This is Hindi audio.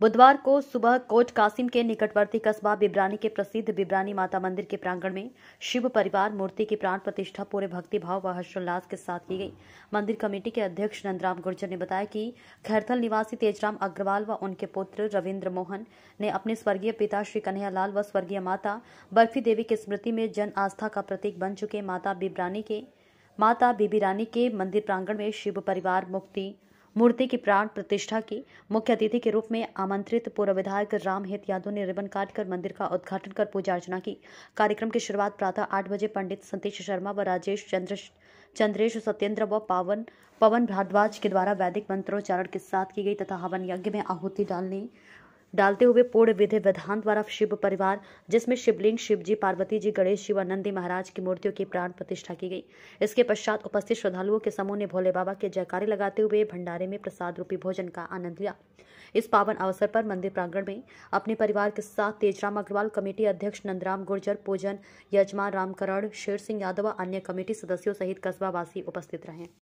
बुधवार को सुबह कोट कासिम के निकटवर्ती कस्बा बिबरानी के प्रसिद्ध बिबरानी माता मंदिर के प्रांगण में शिव परिवार मूर्ति की प्राण प्रतिष्ठा पूरे भाव व हर्षोल्लास के साथ की गई मंदिर कमेटी के अध्यक्ष नंदराम गुर्जर ने बताया कि खैरथल निवासी तेजराम अग्रवाल व उनके पुत्र रविन्द्र मोहन ने अपने स्वर्गीय पिता श्री कन्हैयालाल व स्वर्गीय माता बर्फी देवी की स्मृति में जन आस्था का प्रतीक बन चुके माता बिब्रानी के माता बीबी रानी के मंदिर प्रांगण में शिव परिवार मुक्ति मूर्ति की प्राण प्रतिष्ठा की मुख्य अतिथि के रूप में आमंत्रित पूर्व विधायक रामहित यादव ने रिबन काटकर मंदिर का उद्घाटन कर पूजा अर्चना की कार्यक्रम की शुरुआत प्रातः आठ बजे पंडित संतीश शर्मा व राजेश चंद्र चंद्रेश सत्येंद्र व पावन पवन भारद्वाज के द्वारा वैदिक मंत्रोच्चारण के साथ की गई तथा हवन यज्ञ में आहुति डालने डालते हुए पूर्ण विधि विधान द्वारा शिव परिवार जिसमें शिवलिंग शिवजी पार्वती जी गणेश शिव नंदी महाराज की मूर्तियों की प्राण प्रतिष्ठा की गई इसके पश्चात उपस्थित श्रद्धालुओं के समूह ने भोले बाबा के जयकारे लगाते हुए भंडारे में प्रसाद रूपी भोजन का आनंद लिया इस पावन अवसर पर मंदिर प्रांगण में अपने परिवार के साथ तेजराम अग्रवाल कमेटी अध्यक्ष नंदराम गुर्जर पूजन यजमान रामकरण शेर सिंह यादव अन्य कमेटी सदस्यों सहित कस्बावासी उपस्थित रहे